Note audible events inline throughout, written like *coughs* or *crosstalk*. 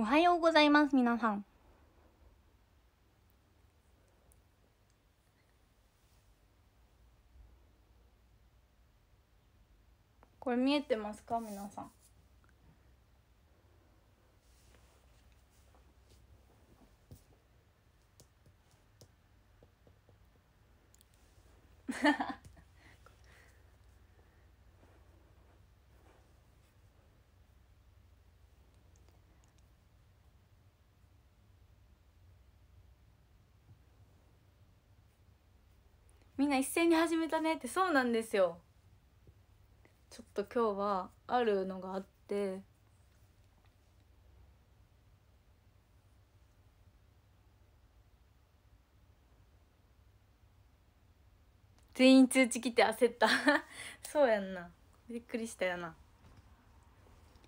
おはようございます皆さんこれ見えてますか皆さんハハハみんな一斉に始めたねってそうなんですよちょっと今日はあるのがあって全員通知来て焦った *laughs* そうやんなびっくりしたよな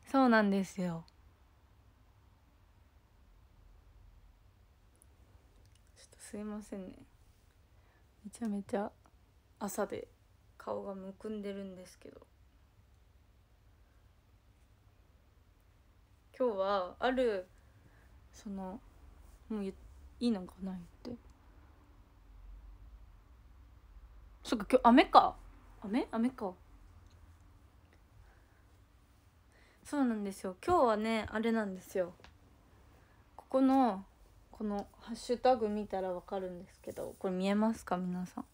そうなんですよちょっとすいませんねめちゃめちゃ朝で顔がむくんでるんですけど今日はあるそのもういいのかないってそっか今日雨か雨雨かそうなんですよ今日はねあれなんですよここのこのハッシュタグ見たらわかるんですけどこれ見えますか皆さん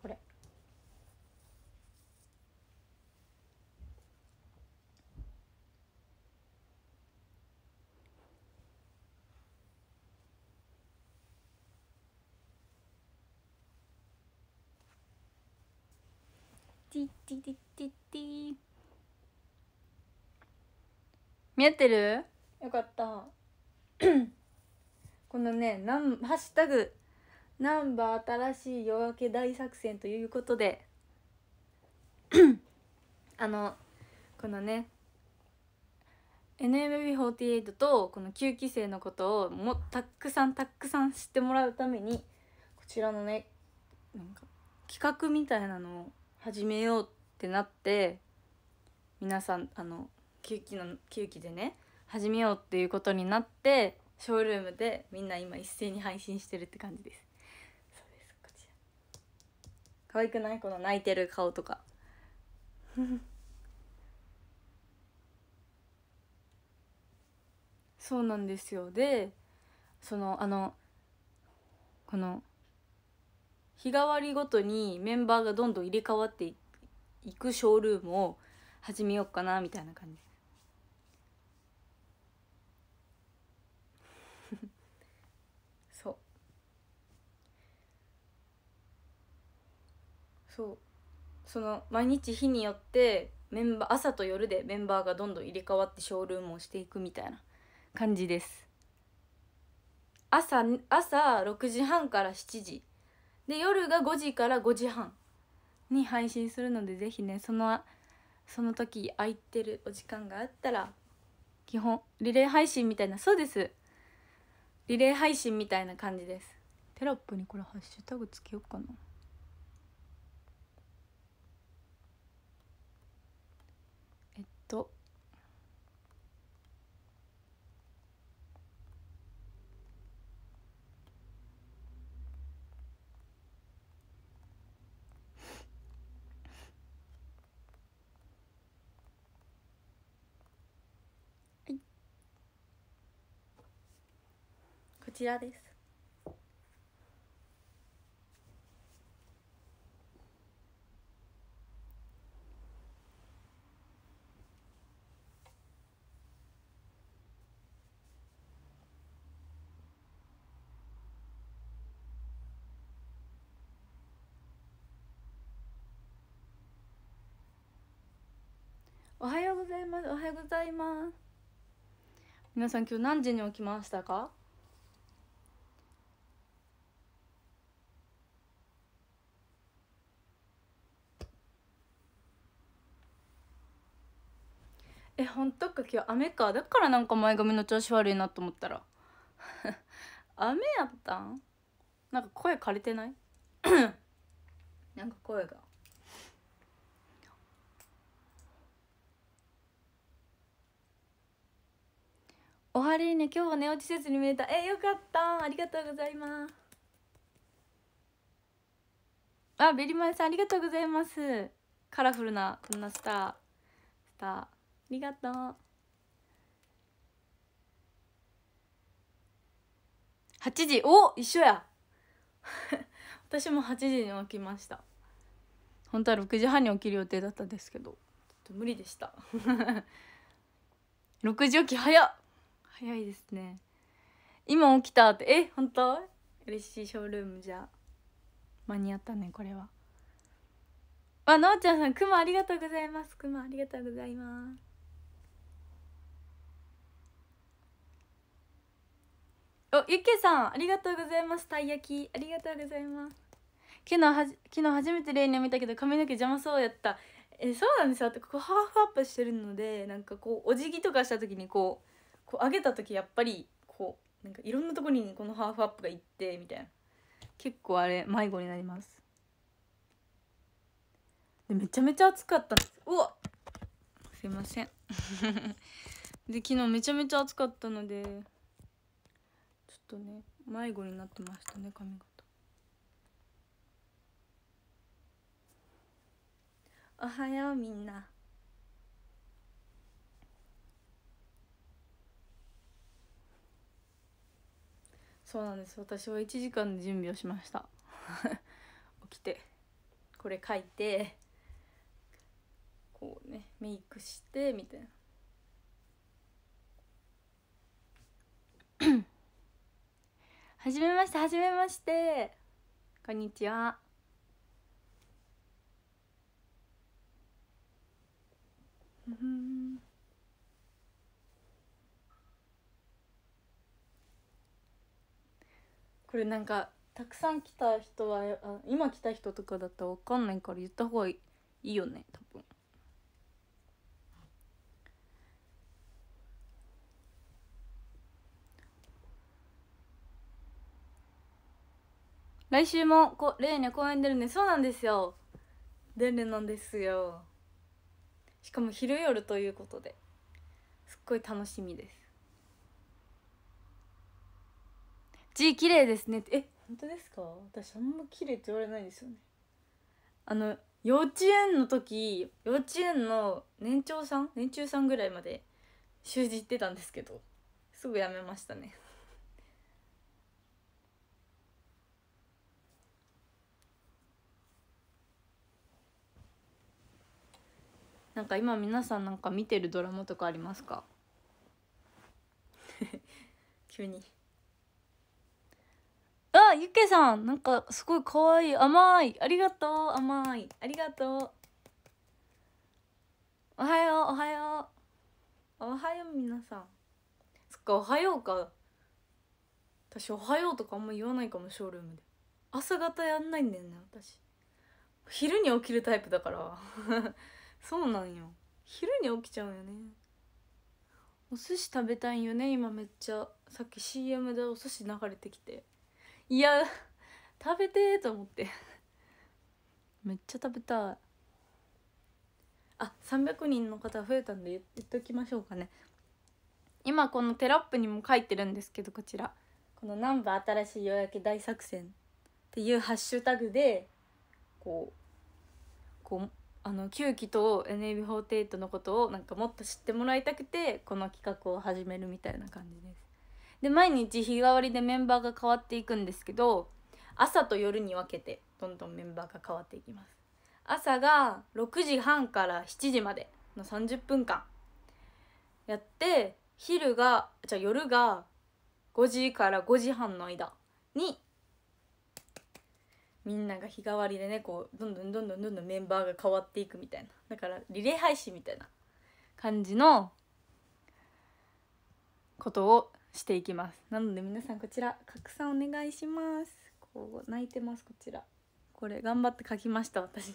これティティティティティ見えてるよかった *clears throat* このね「ハッシュタグナンバー新しい夜明け大作戦」ということで *clears throat* あのこのね NMB48 とこの9期生のことをもたくさんたくさん知ってもらうためにこちらのねなんか企画みたいなのを始めようってなって皆さんあの9期の9期でね始めようっていうことになってショールームでみんな今一斉に配信してるって感じですそうですこちら可愛くないこの泣いてる顔とか *laughs* そうなんですよでそのあのこの日替わりごとにメンバーがどんどん入れ替わっていくショールームを始めようかなみたいな感じそうその毎日日によってメンバー朝と夜でメンバーがどんどん入れ替わってショールームをしていくみたいな感じです朝朝6時半から7時で夜が5時から5時半に配信するので是非ねそのその時空いてるお時間があったら基本リレー配信みたいなそうですリレー配信みたいな感じですテロップにこれハッシュタグつけようかなちらですおはようございますおはようございます皆さん今日何時に起きましたかえ本当か今日雨かだからなんか前髪の調子悪いなと思ったら *laughs* 雨やったんなんか声枯れてない *coughs* なんか声がおはりね今日は寝落ちせずに見えたえよかったありがとうございますあベリマイさんありがとうございますカラフルなこんなスタースターありがとう八時お一緒や *laughs* 私も八時に起きました本当は六時半に起きる予定だったんですけどちょっと無理でした *laughs* 六時起き早っ早いですね今起きたってえ本当嬉しいショールームじゃ間に合ったねこれはあなおちゃんさんくまありがとうございますくまありがとうございますおゆけさんありがとうございますたい焼きありがとうございます昨日はじ昨日初めてレイニを見たけど髪の毛邪魔そうやったえそうなんですよここハーフアップしてるのでなんかこうお辞儀とかした時にこうこう上げた時やっぱりこうなんかいろんなとこにこのハーフアップがいってみたいな結構あれ迷子になりますでめちゃめちゃ暑かったんですうわすいません *laughs* で昨日めちゃめちゃ暑かったのでとね迷子になってましたね髪型おはようみんなそうなんです私は1時間で準備をしました *laughs* 起きてこれ書いてこうねメイクしてみたいなはじめましてはじめましてこんにちはうんこれなんかたくさん来た人はあ今来た人とかだったら分かんないから言った方がいいよね多分。来週もこレーニャ公演出るねそうなんですよ出るなんですよしかも昼夜ということですっごい楽しみです字綺麗ですねえ本当ですか私あんま綺麗って言われないんですよねあの幼稚園の時幼稚園の年長さん年中さんぐらいまで習字行ってたんですけどすぐやめましたねなんか今皆さんなんか見てるドラマとかありますか *laughs* 急にあゆけさんなんかすごい可愛いい甘いありがとう甘いありがとうおはようおはようおはよう皆さんそっかおはようか私おはようとかあんま言わないかもショールームで朝方やんないんだよね私昼に起きるタイプだからそうなんよ昼に起きちゃうよねお寿司食べたいんよね今めっちゃさっき CM でお寿司流れてきていや食べてと思ってめっちゃ食べたいあ300人の方増えたんで言っときましょうかね今このテラップにも書いてるんですけどこちらこの「南部新しい夜明け大作戦」っていうハッシュタグでこうこうあの9期と NAB48 のことをなんかもっと知ってもらいたくてこの企画を始めるみたいな感じです。で毎日日替わりでメンバーが変わっていくんですけど朝と夜に分けてどんどんメンバーが変わっていきます。朝が6時半から7時までの30分間やって昼がじゃあ夜が5時から5時半の間にみんなが日替わりでねこうどんどんどんどんどんどんメンバーが変わっていくみたいなだからリレー配信みたいな感じのことをしていきますなので皆さんこちら拡散お願いしますこう泣いてますこちらこれ頑張って書きました私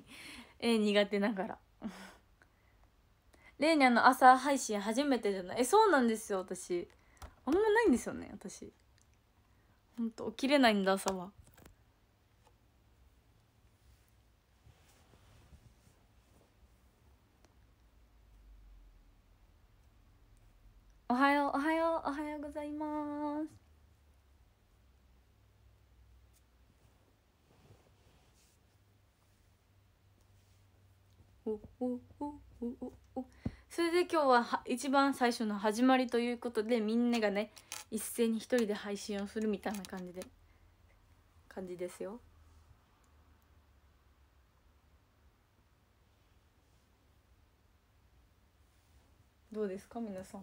*laughs* 絵苦手ながらレーニャの朝配信初めてじゃないえそうなんですよ私あんまないんですよね私ほんと起きれないんだ朝はおはようおはようおはようございますおおおおおそれで今日は一番最初の始まりということでみんながね一斉に一人で配信をするみたいな感じで感じですよどうですか皆さん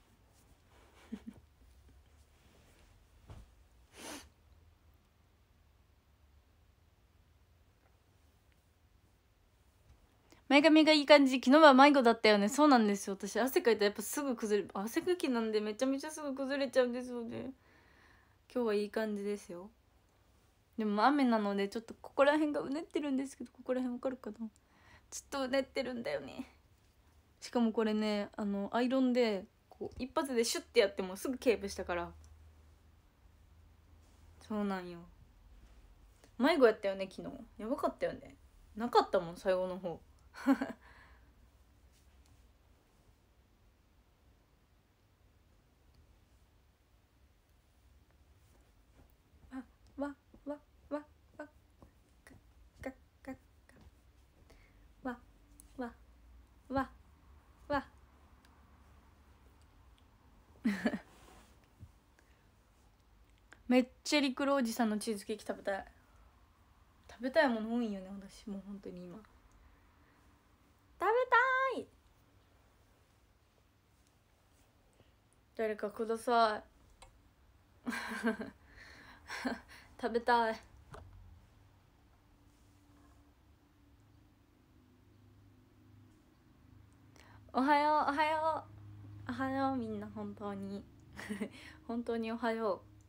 前髪がいい感じ昨日は迷子だったよねそうなんですよ私汗かいたらやっぱすぐ崩れ汗かきなんでめちゃめちゃすぐ崩れちゃうんですよね今日はいい感じですよでも雨なのでちょっとここら辺がうねってるんですけどここら辺わかるかなちょっとうねってるんだよねしかもこれねあのアイロンでこう一発でシュッてやってもすぐケープしたからそうなんよ迷子やったよね昨日やばかったよねなかったもん最後の方わわわわわわわわわめっちゃリクロおじさんのチーズケーキ食べたい食べたいもの多いよね私もう本当に今。食べたい誰かください *laughs* 食べたいおはようおはようおはようみんな本当に *laughs* 本当におはよう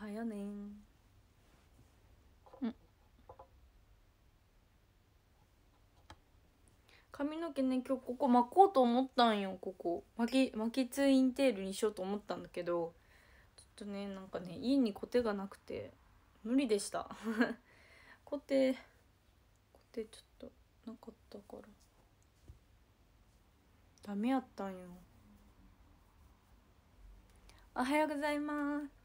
はよねん。髪の毛ね今日ここ巻こうと思ったんよここ巻き巻きツインテールにしようと思ったんだけどちょっとねなんかね家にコテがなくて無理でした *laughs* コテコテちょっとなかったからダメやったんよおはようございます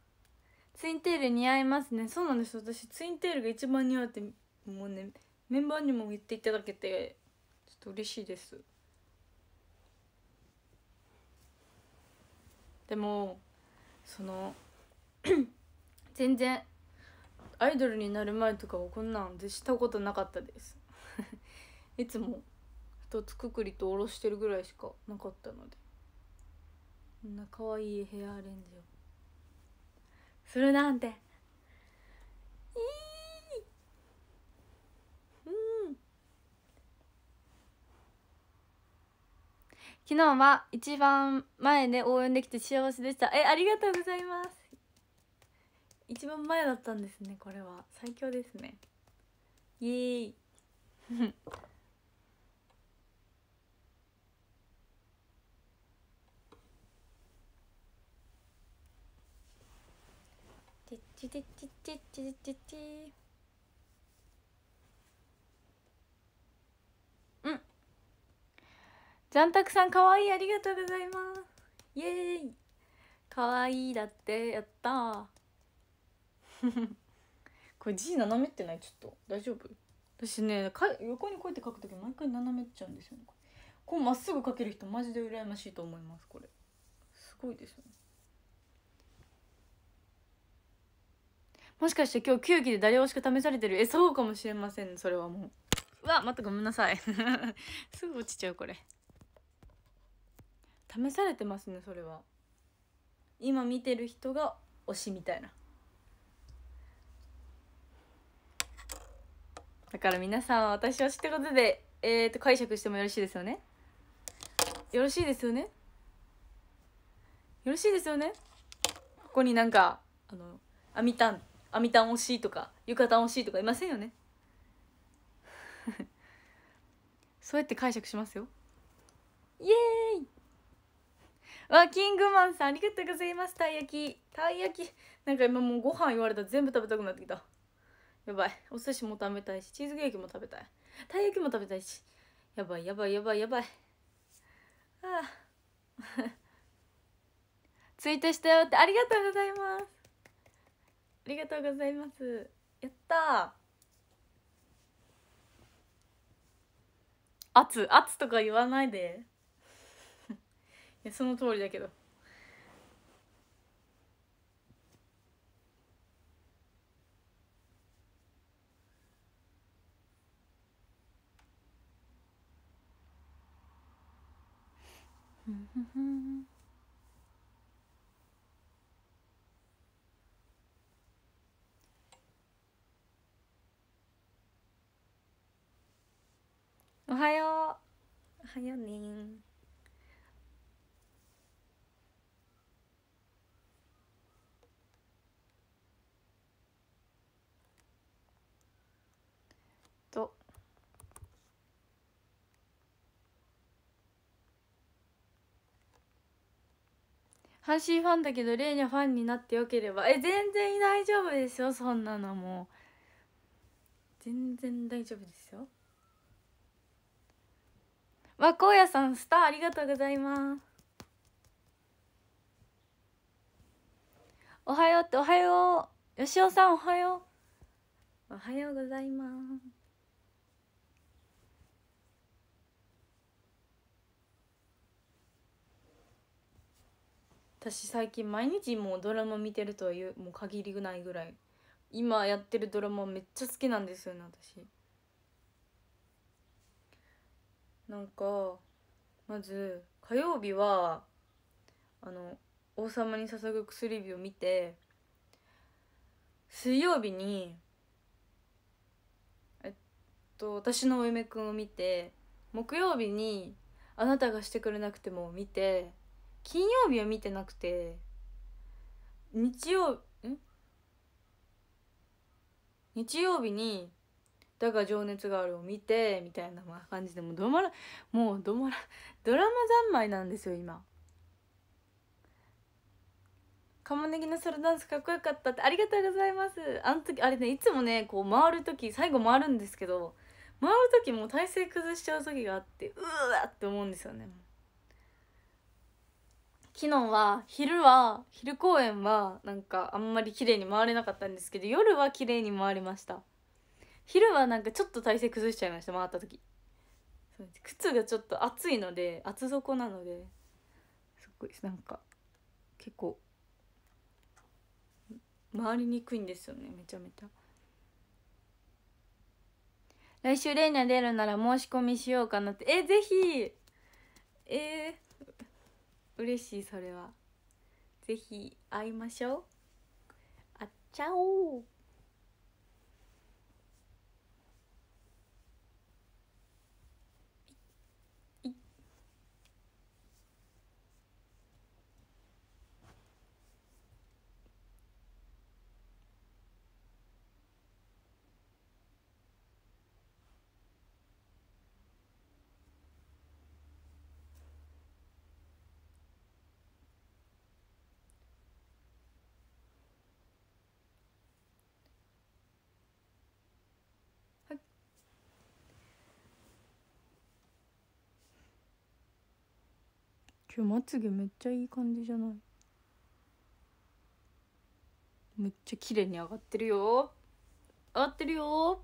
ツインテール似合いますねそうなんです私ツインテールが一番似合うってもうねメンバーにも言っていただけてちょっと嬉しいですでもその *coughs* 全然アイドルになる前とかはこんなんでしたことなかったです *laughs* いつも一つくくりとおろしてるぐらいしかなかったのでこんな可愛いヘアアレンジをするなんて昨日は一番前で応援できて幸せでしたえありがとうございます一番前だったんですねこれは最強ですねイエーイチチチチチチチうん残卓さんかわいいありがとうございますイエーイかわいいだってやったこれ字斜めってないちょっと大丈夫私ねか横にこうやって書くとき毎回斜めっちゃうんですよねこうまっすぐ書ける人マジで羨ましいと思いますこれすごいですよねもしかして今日球技で誰押しか試されてるえそうかもしれませんそれはもううわ待ってごめんなさい *laughs* すぐ落ちちゃうこれ試されてますねそれは今見てる人が推しみたいなだから皆さんは私推知ってことでえっ、ー、と解釈してもよろしいですよねよろしいですよねよろしいですよねここになんかあの「あみたん」網たん推しとか浴衣推しとかいませんよね *laughs* そうやって解釈しますよイエーイわキングマンさんありがとうございますたい焼きたい焼きなんか今もうご飯言われたら全部食べたくなってきたやばいお寿司も食べたいしチーズケーキも食べたいたい焼きも食べたいしやばいやばいやばいやばいああ *laughs* ツイートしたよってありがとうございますありがとうございますやった圧圧とか言わないで *laughs* いやその通りだけどうんうんうんおはようおはようねと阪神ファンだけどレイニャファンになってよければえ全然大丈夫ですよそんなのも全然大丈夫ですよ和光屋さんスターありがとうございますおはようっておはようよしおさんおはようおはようございます私最近毎日もうドラマ見てるとはいうもう限りないぐらい今やってるドラマめっちゃ好きなんですよね私なんかまず火曜日はあの「王様に捧ぐ薬指」を見て水曜日にえっと私のお嫁くんを見て木曜日に「あなたがしてくれなくても」見て金曜日は見てなくて日曜ん日曜日にだが情熱があるを見てみたいな感じでもうドラもうどマラドラマ三昧なんですよ今モネギのソロダンスかっこよかったってありがとうございますあの時あれねいつもねこう回る時最後回るんですけど回る時もう体勢崩しちゃう時があってうわって思うんですよね昨日は昼は昼公演はなんかあんまり綺麗に回れなかったんですけど夜は綺麗に回りました昼はなんかちょっと体勢崩しちゃいました回った時靴がちょっと厚いので厚底なのですごいなんか結構回りにくいんですよねめちゃめちゃ来週レイナ出るなら申し込みしようかなってえぜひえー、嬉しいそれはぜひ会いましょうあっちゃおう今日まつげめっちゃいい感じじゃないめっちゃ綺麗に上がってるよ上がってるよ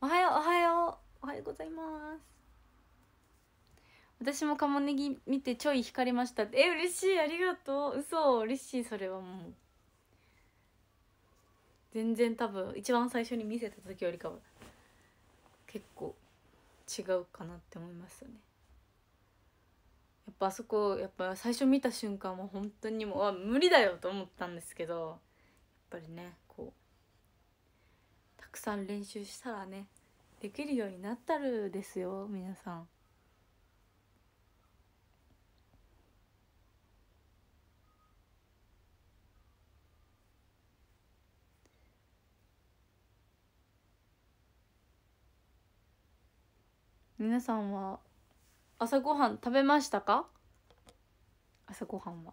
おはようおはようおはようございます私も鴨ネギ見てちょい光りましたえ嬉しいありがとう嘘嬉しいそれはもう全然多分一番最初に見せた時よりかは結構違うかなって思いましたねやっぱあそこやっぱ最初見た瞬間は本当にもう無理だよと思ったんですけどやっぱりねこうたくさん練習したらねできるようになったるですよ皆さん。皆さんは朝ごはん食べましたか朝ごはんは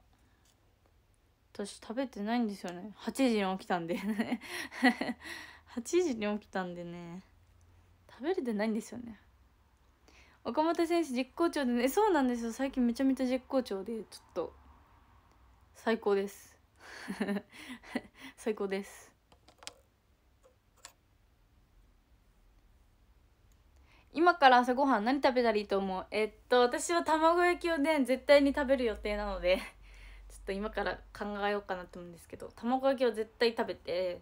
私食べてないんですよね8時に起きたんで8 *laughs* 時に起きたんでね食べれてないんですよね岡本選手実行調でねそうなんですよ最近めちゃめちゃ実行調でちょっと最高です *laughs* 最高です今から朝ごはん何食べたらいいと思うえっと私は卵焼きをね絶対に食べる予定なので *laughs* ちょっと今から考えようかなと思うんですけど卵焼きを絶対食べて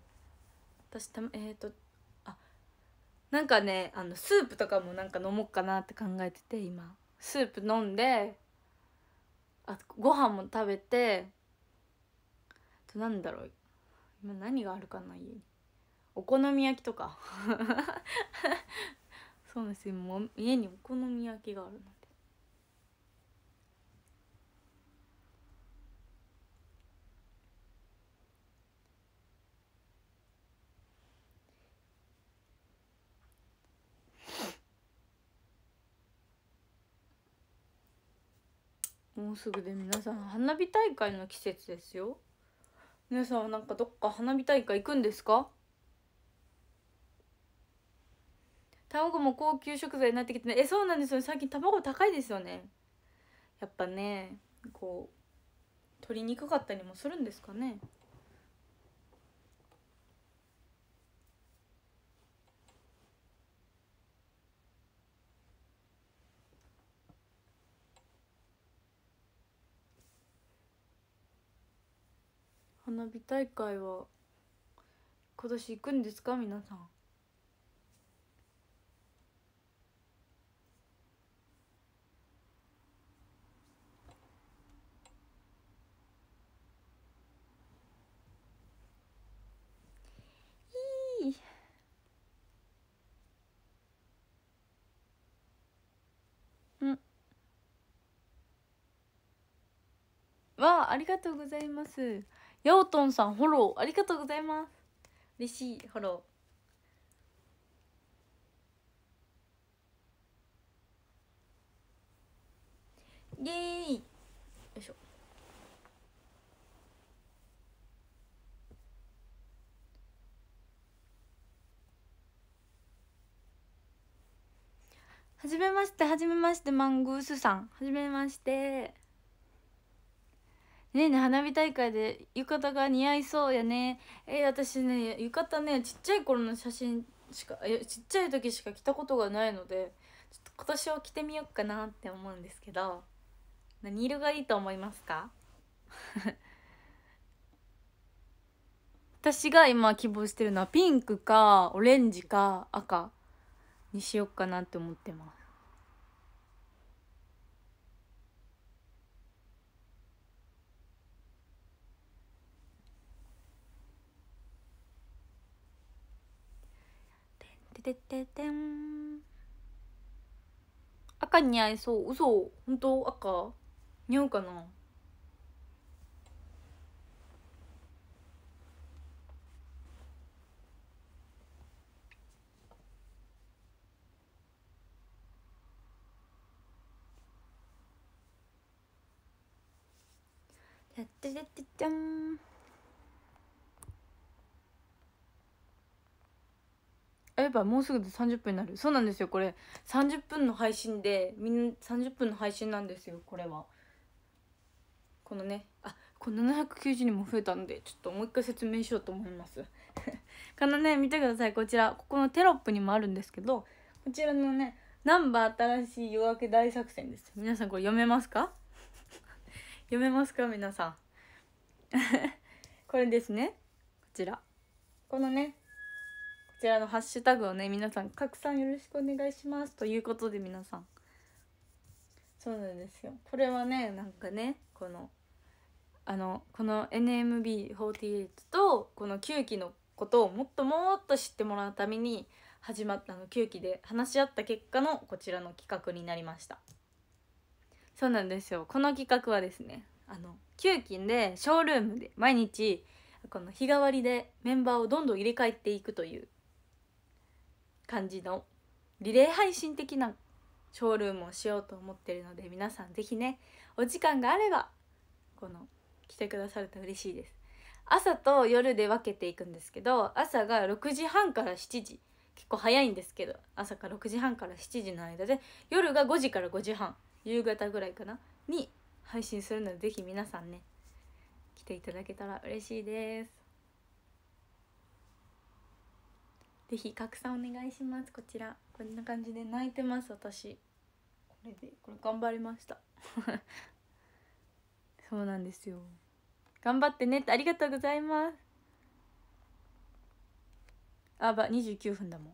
私たえっ、とあなんかねあのスープとかもなんか飲もうかなって考えてて今スープ飲んであご飯も食べてとなんだろう今何があるかな家にお好み焼きとか *laughs* そうなんですよもう家にお好み焼きがあるのでもうすぐで皆さん花火大会の季節ですよ皆さんなんかどっか花火大会行くんですか卵も高級食材になってきて、ね、えそうなんですよ最近卵高いですよねやっぱねこう取りにくかったりもするんですかね花火大会は今年行くんですか皆さんわあありがとうございますヤオトンさんフォローありがとうございます嬉しいフォローイエーイよいしょはじめましてはじめましてマングースさんはじめましてねね花火大会で浴衣が似合いそうやねえー、私ね浴衣ねちっちゃい頃の写真しかちっちゃい時しか着たことがないのでちょっと今年は着てみようかなって思うんですけど何色がいいと思いますか *laughs* 私が今希望してるのはピンクかオレンジか赤にしようかなって思ってますてててん赤似合いそう嘘本当赤似合うかなやってててじゃんやっぱもうすぐで30分になるそうなんですよこれ30分の配信でみんな30分の配信なんですよこれはこのねあこれ790人も増えたんでちょっともう一回説明しようと思います *laughs* このね見てくださいこちらここのテロップにもあるんですけどこちらのね「ナンバー新しい夜明け大作戦」です皆さんこれ読めますか *laughs* 読めますか皆さん *laughs* これですねこちらこのねちらのハッシュタグをね皆さん拡散よろしくお願いしますということで皆さんそうなんですよこれはねなんかねこのあのこの NMB48 とこの9期のことをもっともっと知ってもらうために始まったの9期で話し合った結果のこちらの企画になりましたそうなんですよこの企画はですねあの9期でショールームで毎日この日替わりでメンバーをどんどん入れ替えていくという感じのリレー配信的なショールームをしようと思ってるので皆さん是非ねお時間があればこの来てくださると嬉しいです朝と夜で分けていくんですけど朝が6時半から7時結構早いんですけど朝から6時半から7時の間で夜が5時から5時半夕方ぐらいかなに配信するので是非皆さんね来ていただけたら嬉しいですぜひ拡散お願いしますこちらこんな感じで泣いてます私これでこれ頑張りました *laughs* そうなんですよ頑張ってねってありがとうございますあば29分だもん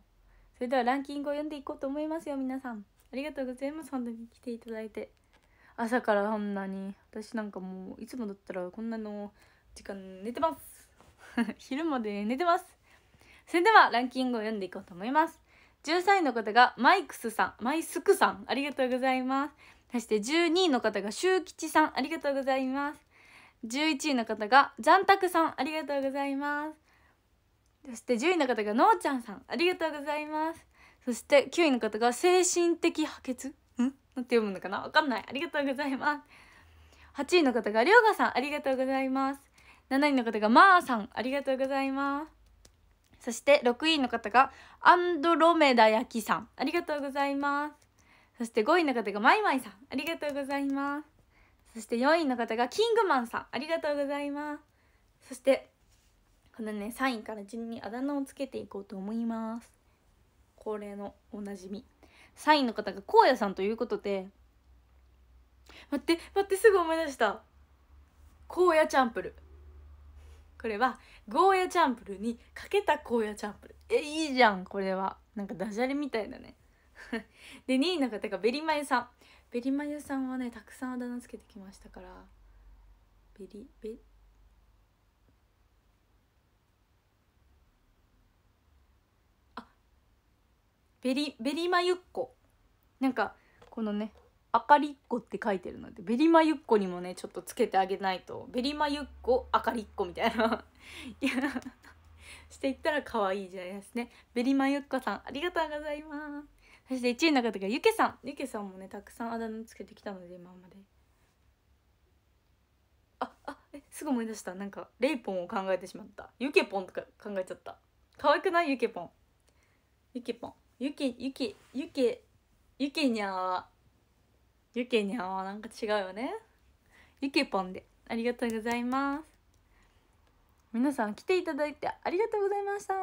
それではランキングを読んでいこうと思いますよ皆さんありがとうございます本当に来ていただいて朝からそんなに私なんかもういつもだったらこんなの時間寝てます *laughs* 昼まで寝てますそれではランキングを読んでいこうと思います13位の方がマイクスさんマイスクさんありがとうございますそして12位の方が周吉さんありがとうございます11位の方がジャンタクさんありがとうございますそして10位の方がのーちゃんさんありがとうございますそして9位の方が精神的破欠んなんて読むのかなわかんないありがとうございます8位の方がりょうがさんありがとうございます7位の方がまーさんありがとうございますそして6位の方がアンドロメダ焼きさんありがとうございますそして5位の方がマイマイさんありがとうございますそして4位の方がキングマンさんありがとうございますそしてこのね3位から順にあだ名をつけていこうと思います恒例のおなじみ3位の方がこうやさんということで待って待ってすぐ思い出したこうやチャンプルこれはゴーヤチャンプルにかけたゴーヤチャンプルえいいじゃんこれはなんかダジャレみたいだね *laughs* で2位の方がベリマユさんベリマユさんはねたくさんあだ名つけてきましたからベリベあベリベリマユッコなんかこのね「あかりっこ」って書いてるのでベリマユッコにもねちょっとつけてあげないとベリマユッコあかりっこみたいなしていったら可愛いじゃないですねベリマユッコさんありがとうございますそして1位の方がゆけさんゆけさんもねたくさんあだ名つけてきたので今までああえすぐ思い出したなんかレイポンを考えてしまったゆけぽんとか考えちゃった可愛くないゆけぽんゆけぽんゆけゆけゆけゆけにゃーゆけにゃんはなんか違うよねゆけぽんでありがとうございます皆さん来ていただいてありがとうございました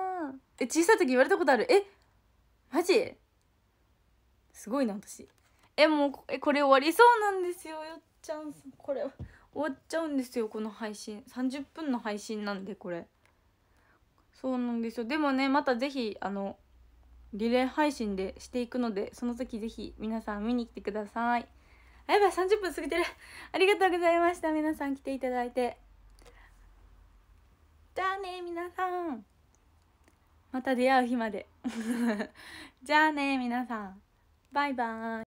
え小さい時言われたことあるえマジすごいな私えもうえこれ終わりそうなんですよよっちゃんこれ終わっちゃうんですよこの配信30分の配信なんでこれそうなんですよでもねまた是非あのリレー配信でしていくのでその時是非皆さん見に来てくださいやばい30分過ぎてるありがとうございました皆さん来ていただいてじゃあね皆さんまた出会う日まで *laughs* じゃあね皆さんバイバーイ